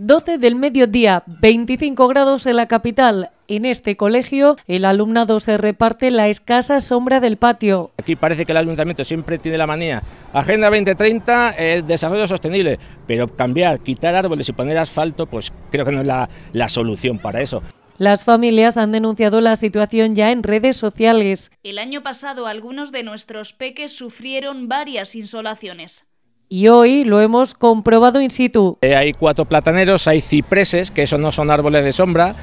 12 del mediodía, 25 grados en la capital. En este colegio el alumnado se reparte la escasa sombra del patio. Aquí parece que el ayuntamiento siempre tiene la manía. Agenda 2030, el desarrollo sostenible, pero cambiar, quitar árboles y poner asfalto, pues creo que no es la, la solución para eso. Las familias han denunciado la situación ya en redes sociales. El año pasado algunos de nuestros peques sufrieron varias insolaciones y hoy lo hemos comprobado in situ. Eh, hay cuatro plataneros, hay cipreses, que eso no son árboles de sombra,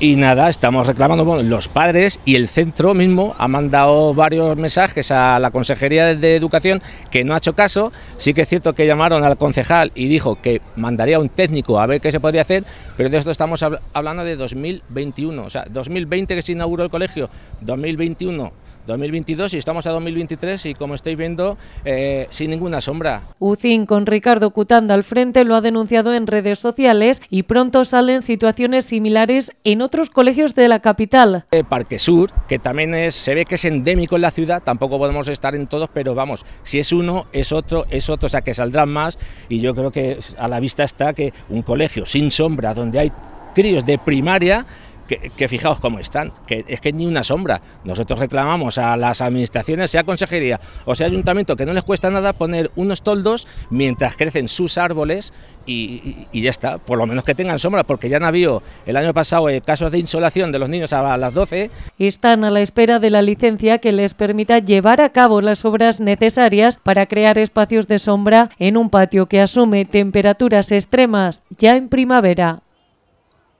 y nada, estamos reclamando, bueno, los padres y el centro mismo ha mandado varios mensajes a la Consejería de Educación que no ha hecho caso. Sí que es cierto que llamaron al concejal y dijo que mandaría un técnico a ver qué se podría hacer, pero de esto estamos hablando de 2021. O sea, 2020 que se inauguró el colegio, 2021, 2022 y estamos a 2023 y como estáis viendo, eh, sin ninguna sombra. UCIN con Ricardo Cutanda al frente lo ha denunciado en redes sociales y pronto salen situaciones similares en otros colegios de la capital. Eh, Parque Sur, que también es, se ve que es endémico en la ciudad, tampoco podemos estar en todos, pero vamos, si es uno, es otro, es otro, o sea que saldrán más y yo creo que a la vista está que un colegio sin sombra, donde hay críos de primaria, que, fijaos cómo están, que es que ni una sombra. Nosotros reclamamos a las administraciones, sea consejería o sea ayuntamiento, que no les cuesta nada poner unos toldos mientras crecen sus árboles y, y ya está, por lo menos que tengan sombra, porque ya han habido el año pasado eh, casos de insolación de los niños a las 12. Están a la espera de la licencia que les permita llevar a cabo las obras necesarias para crear espacios de sombra en un patio que asume temperaturas extremas ya en primavera.